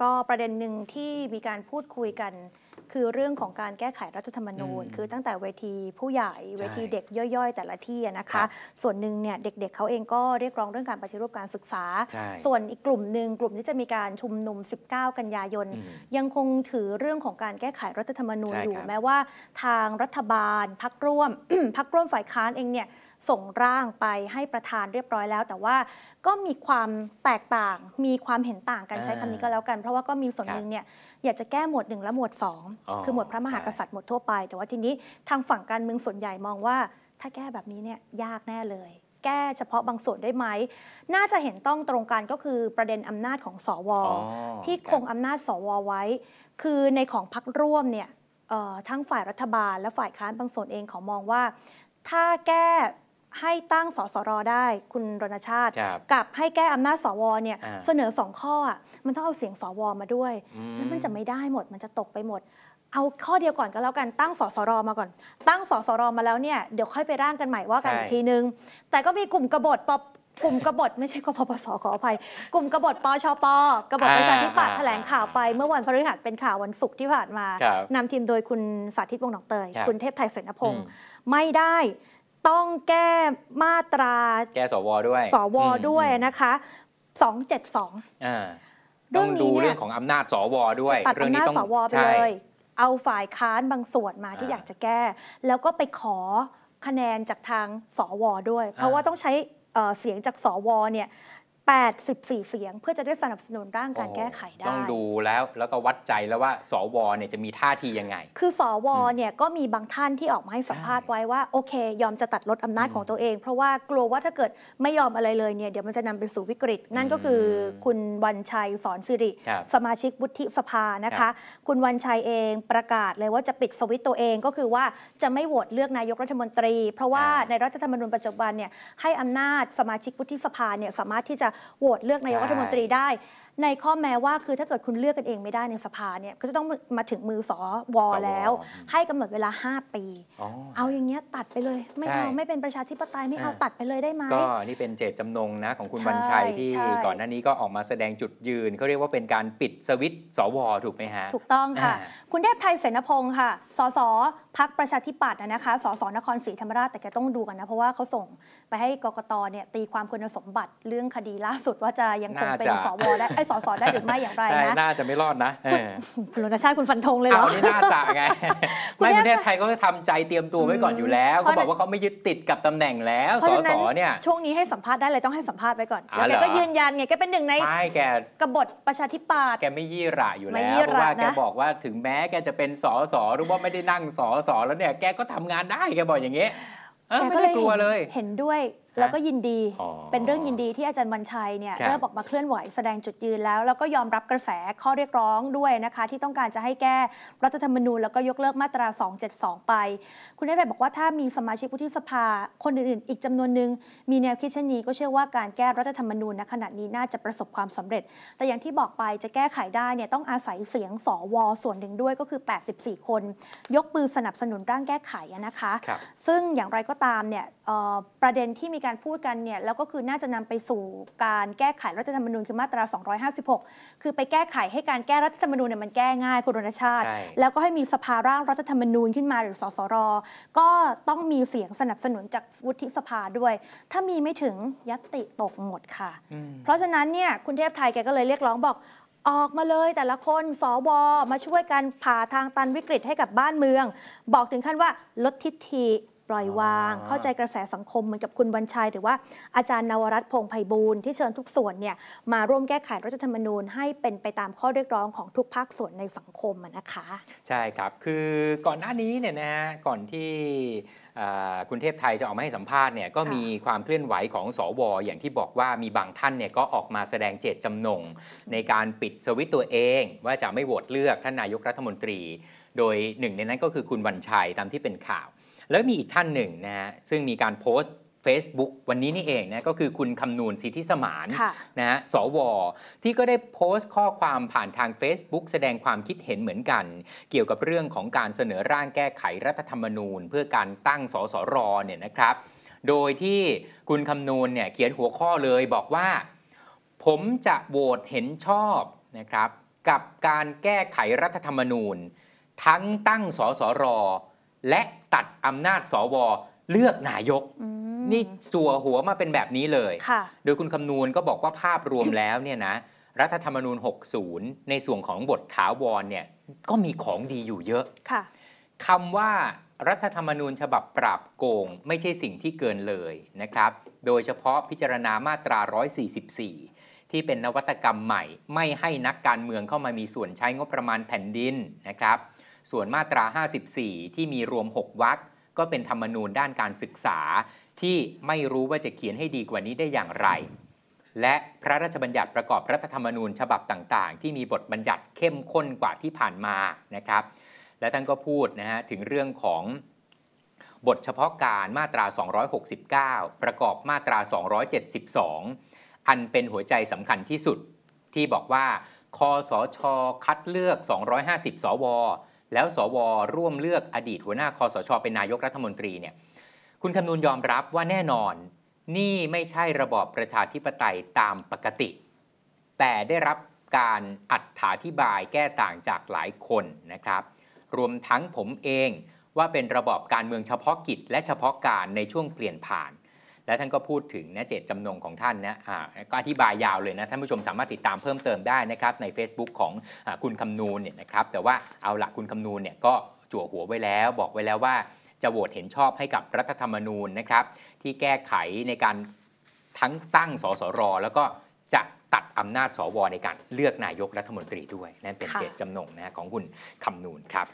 ก็ประเด็นหนึ่งที่มีการพูดคุยกัน คือเรื่องของการแก้ไขรัฐธรรมนูญ คือตั้งแต่เวทีผู้ใหญ่เวทีเด็กย่อยๆ แต่ละที่นะคะ ส่วนหนึ่งเนี่ย เด็กๆเเขาเองก็เรียกร้องเรื่องการปฏิรูปการศึกษา ส่วนอีกกลุ่มหนึ่งกลุ่มที่จะมีการชุมนุม 19 กันยายนยังคงถือเรื่องของการแก้ไขรัฐธรรมนูญอยู่แม้ว่าทางรัฐบาลพักร่วมพักร่วมฝ่ายค้านเองเนี่ยส่งร่างไปให้ประธานเรียบร้อยแล้ว แต่ว่าก็มีความแตกต่าง มีความเห็นต่างกันใช้คำนี้ก็แล้วกัน เพราะว่าก็มีส่วนหนึ่งเนี่ยอยากจะแก้หมวดหนึ่งและหมวด2 คือหมวดพระมหากษัตริย์หมวดทั่วไป แต่ว่าทีนี้ทางฝั่งการเมืองส่วนใหญ่มองว่า ถ้าแก้แบบนี้เนี่ยยากแน่เลย แก้เฉพาะบางส่วนได้ไหมน่าจะเห็นต้องตรงกันก็คือประเด็นอำนาจของสอวอที่คงอำนาจสอวอไว้ คือในของพักร่วมเนี่ยทั้งฝ่ายรัฐบาลและฝ่ายค้านบางส่วนเองขอมองว่า ถ้าแก้ให้ตั้งสสรได้คุณรณชาติ กับให้แก้อำนาจสวเนี่ยเสนอสองข้อมันต้องเอาเสียงสวมาด้วยแล้วมันจะไม่ได้หมด มันจะตกไปหมด เอาข้อเดียวก่อนก็แล้วกันตั้งสสรมาก่อน ตั้งสสรมาแล้วเนี่ยเดี๋ยวค่อยไปร่างกันใหม่ว่ากันอีกทีนึง แต่ก็มีกลุ่มกบฏปกลุ่มกบฏไม่ใช่กปปสขออภัยกลุ่มกบฏปชปกบฏประชาธิปัตย์แถลงข่าวไปเมื่อวันพฤหัสเป็นข่าววันศุกร์ที่ผ่านมานำทีมโดยคุณสาธิตวงหนองเตยคุณเทพไทยเสนพงศ์ไม่ได้ต้องแก้มาตราแก้สวด้วยสวด้วยนะคะสองเจ็ดสอเรต้องดูเรื่องของอำนาจสวด้วยตัดอำนาจสวไปเลยเอาฝ่ายค้านบางส่วนมาที่อยากจะแก้ แล้วก็ไปขอคะแนนจากทางสวด้วย เพราะว่าต้องใช้เสียงจากสวเนี่ย84 เสียงเพื่อจะได้สนับสนุนร่างการแก้ไขได้ ต้องดูแล้วแล้วก็วัดใจแล้วว่า สวเนี่ยจะมีท่าทียังไง คือสวเนี่ยก็มีบางท่านที่ออกมาให้สัมภาษณ์ไว้ว่าโอเค ยอมจะตัดลดอำนาจของตัวเองเพราะว่ากลัวว่าถ้าเกิดไม่ยอมอะไรเลยเนี่ยเดี๋ยวมันจะนำไปสู่วิกฤตนั่นก็คือคุณวันชัยสอนสิริ สมาชิกวุฒิสภานะคะ คุณวันชัยเองประกาศเลยว่าจะปิดสวิตตัวเองก็คือว่าจะไม่โหวตเลือกนายกรัฐมนตรีเพราะว่าในรัฐธรรมนูญปัจจุบันเนี่ยให้อำนาจสมาชิกวุฒิสภาเนี่ยสามารถที่จะโหวตเลือกนายกรัฐมนตรีได้ในข้อแม้ว่าคือถ้าเกิดคุณเลือกกันเองไม่ได้ ในสภาเนี่ยก็จะต้องมาถึงมือสอวอแล้วให้กำหนดเวลา 5 ปี เอาอย่างเงี้ยตัดไปเลยไม่เอาไม่เป็นประชาธิปไตยไม่เอา ตัดไปเลยได้ไหมก็นี่เป็นเจตจำนงนะ ของคุณบรรชัยที่ก่อนหน้านี้ก็ออกมาแสดงจุดยืนเขาเรียกว่าเป็นการปิดสวิตสว ถูกไหมฮะถูกต้องค่ะ คุณเทพไทยเสนพงศ์ค่ะสสพักประชาธิปัตย์นะคะสสนครศรีธรรมราชแต่แกต้องดูกันนะเพราะว่าเขาส่งไปให้กกตเนี่ยตีความคุณสมบัติเรื่องคดีล่าสุดว่าจะยังคงเป็นสวได้สสได้หรือไม่อย่างไรนะน่าจะไม่รอดนะคุณรณชาติคุณฟันธงเลยเหรอนี่น่าจะไงไม่ประเทศไทยก็ทำใจเตรียมตัวไว้ก่อนอยู่แล้ว เขาบอกว่าเขาไม่ยึดติดกับตำแหน่งแล้ว สสเนี่ยช่วงนี้ให้สัมภาษณ์ได้เลยต้องให้สัมภาษณ์ไว้ก่อน แล้วแกก็ยืนยันไง แกเป็นหนึ่งในกบฏประชาธิปัตย์แกไม่ยี่ระอยู่แล้วเพราะว่าแกบอกว่าถึงแม้แกจะเป็นสสหรือว่าไม่ได้นั่งสสแล้วเนี่ยแกก็ทำงานได้แกบอกอย่างนี้แกก็เลย เห็นด้วยแล้วก็ยินดี เป็นเรื่องยินดีที่อาจารย์วันชัยเนี่ยเริ่มบอกมาเคลื่อนไหวแสดงจุดยืนแล้ว แล้วก็ยอมรับกระแสข้อเรียกร้องด้วยนะคะ ที่ต้องการจะให้แก้รัฐธรรมนูญแล้วก็ยกเลิกมาตรา 272 ไป คุณนิรัยบอกว่าถ้ามีสมาชิกผู้ที่สภาคนอื่นๆ อีกจำนวนหนึ่ง มีแนวคิดเช่นนี้ก็เชื่อว่าการแก้รัฐธรรมนูญณขณะนี้น่าจะประสบความสำเร็จ แต่อย่างที่บอกไปจะแก้ไขได้เนี่ยต้องอาศัยเสียงสวส่วนหนึ่งด้วยก็คือ 84 คน ยกมือสนับสนุนร่างแก้ไขนะคะ ซึ่งอย่างไรก็ตามเนี่ยประเด็นที่มีการการพูดกันเนี่ยแล้วก็คือน่าจะนำไปสู่การแก้ไขรัฐธรรมนูญคือมาตรา256คือไปแก้ไขให้การแก้รัฐธรรมนูญเนี่ยมันแก้ง่ายคุณรณชาติ แล้วก็ให้มีสภาร่างรัฐธรรมนูญขึ้นมาหรือสสรก็ต้องมีเสียงสนับสนุนจากวุฒิสภาด้วย ถ้ามีไม่ถึงยติตกหมดค่ะ เพราะฉะนั้นเนี่ยคุณเทพไทยแกก็เลยเรียกร้องบอกออกมาเลย แต่ละคนสวมาช่วยกันผ่าทางตันวิกฤตให้กับบ้านเมือง บอกถึงขั้นว่าลดทิฐิปล่อยวาง เข้าใจกระแสสังคมเหมือนกับคุณวันชัย หรือว่าอาจารย์นวรัตน์พงไพบูลที่เชิญทุกส่วนเนี่ยมาร่วมแก้ไขรัฐธรรมนูญ ให้เป็นไปตามข้อเรียกร้องของทุกภาคส่วนในสังคมนะคะใช่ครับ คือก่อนหน้านี้เนี่ยนะฮะก่อนที่คุณเทพไทยจะออกมาให้สัมภาษณ์เนี่ยก็มีความเคลื่อนไหวของสวออย่างที่บอกว่ามีบางท่านเนี่ยก็ออกมาแสดงเจตจำนงในการปิดสวิตตัวเอง ว่าจะไม่โหวตเลือกท่านนายกรัฐมนตรี โดยหนึ่งในนั้นก็คือคุณวันชัยตามที่เป็นข่าวแล้วมีอีกท่านหนึ่งนะฮะซึ่งมีการโพสต์ Facebook วันนี้นี่เองนะก็คือคุณคำนูนสิทธิสมานนะฮะสว ที่ก็ได้โพสต์ข้อความผ่านทาง Facebook แสดงความคิดเห็นเหมือนกัน เกี่ยวกับเรื่องของการเสนอร่างแก้ไขรัฐธรรมนูญ เพื่อการตั้งสสรเนี่ยนะครับ โดยที่คุณคำนูนเนี่ยเขียนหัวข้อเลยบอกว่า ผมจะโหวตเห็นชอบนะครับกับการแก้ไขรัฐธรรมนูญ ทั้งตั้งสสรและตัดอำนาจสวเลือกนายก นี่สัวหัวมาเป็นแบบนี้เลยโดยคุณคำนูนก็บอกว่าภาพรวมแล้วเนี่ยนะรัฐธรรมนูญ60 ในส่วนของบทถาวรเนี่ยก็มีของดีอยู่เยอะค่ะคำว่ารัฐธรรมนูญฉบับปราบโกง ไม่ใช่สิ่งที่เกินเลยนะครับ โดยเฉพาะพิจารณามาตรา 144 ที่เป็นนวัตกรรมใหม่ไม่ให้นักการเมืองเข้ามามีส่วนใช้งบประมาณแผ่นดินนะครับส่วนมาตรา 54 ที่มีรวม 6วรรคก็เป็นธรรมนูญด้านการศึกษา ที่ไม่รู้ว่าจะเขียนให้ดีกว่านี้ได้อย่างไร และพระราชบัญญัติประกอบรัฐธรรมนูญฉบับต่างๆ ที่มีบทบัญญัติเข้มข้นกว่าที่ผ่านมานะครับ และท่านก็พูดนะฮะถึงเรื่องของบทเฉพาะการมาตรา 269 ประกอบมาตรา 272 อันเป็นหัวใจสำคัญที่สุด ที่บอกว่าคอสอชอคัดเลือก 250สวแล้วสว ร่วมเลือกอดีตหัวหน้าคอสช เป็นนายกรัฐมนตรีเนี่ย คุณคำนูนยอมรับว่าแน่นอน นี่ไม่ใช่ระบอบประชาธิปไตยตามปกติ แต่ได้รับการอัดถาธิบายแก้ต่างจากหลายคนนะครับ รวมทั้งผมเองว่าเป็นระบอบการเมืองเฉพาะกิจและเฉพาะการในช่วงเปลี่ยนผ่านและท่านก็พูดถึงนะเจตจำนงของท่านนะอ่า ก็อธิบายยาวเลยนะ ท่านผู้ชมสามารถติดตามเพิ่มเติมได้นะครับ ใน Facebook ของอคุณคำนูนเนี่ยนะครับแต่ว่าเอาละคุณคำนูนเนี่ยก็จั่วหัวไว้แล้ว บอกไว้แล้วว่าจะโหวตเห็นชอบให้กับรัฐธรรมนูญนะครับ ที่แก้ไขในการทั้งตั้งสสรแล้วก็จะตัดอำนาจสว ในการเลือกนายกรัฐมนตรีด้วยนั่นเป็นเจตจำนงนะของคุณคำนูนครับ